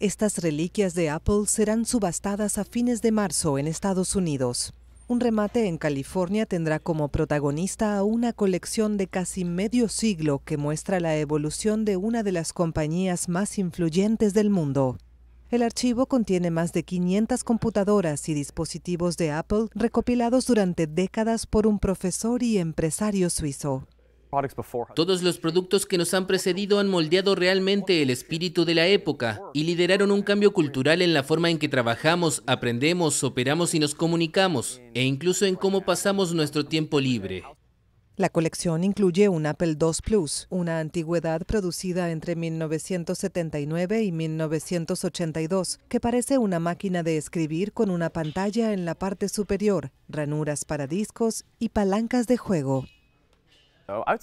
Estas reliquias de Apple serán subastadas a fines de marzo en Estados Unidos. Un remate en California tendrá como protagonista a una colección de casi medio siglo que muestra la evolución de una de las compañías más influyentes del mundo. El archivo contiene más de 500 computadoras y dispositivos de Apple recopilados durante décadas por un profesor y empresario suizo. Todos los productos que nos han precedido han moldeado realmente el espíritu de la época y lideraron un cambio cultural en la forma en que trabajamos, aprendemos, operamos y nos comunicamos, e incluso en cómo pasamos nuestro tiempo libre. La colección incluye un Apple II Plus, una antigüedad producida entre 1979 y 1982, que parece una máquina de escribir con una pantalla en la parte superior, ranuras para discos y palancas de juego.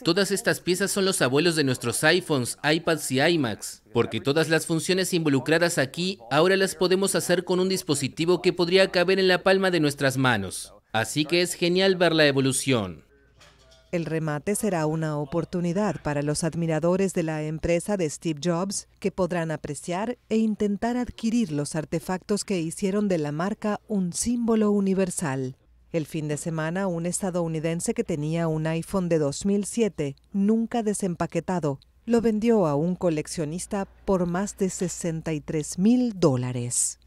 Todas estas piezas son los abuelos de nuestros iPhones, iPads y iMacs, porque todas las funciones involucradas aquí ahora las podemos hacer con un dispositivo que podría caber en la palma de nuestras manos. Así que es genial ver la evolución. El remate será una oportunidad para los admiradores de la empresa de Steve Jobs que podrán apreciar e intentar adquirir los artefactos que hicieron de la marca un símbolo universal. El fin de semana, un estadounidense que tenía un iPhone de 2007, nunca desempaquetado, lo vendió a un coleccionista por más de 63 mil dólares.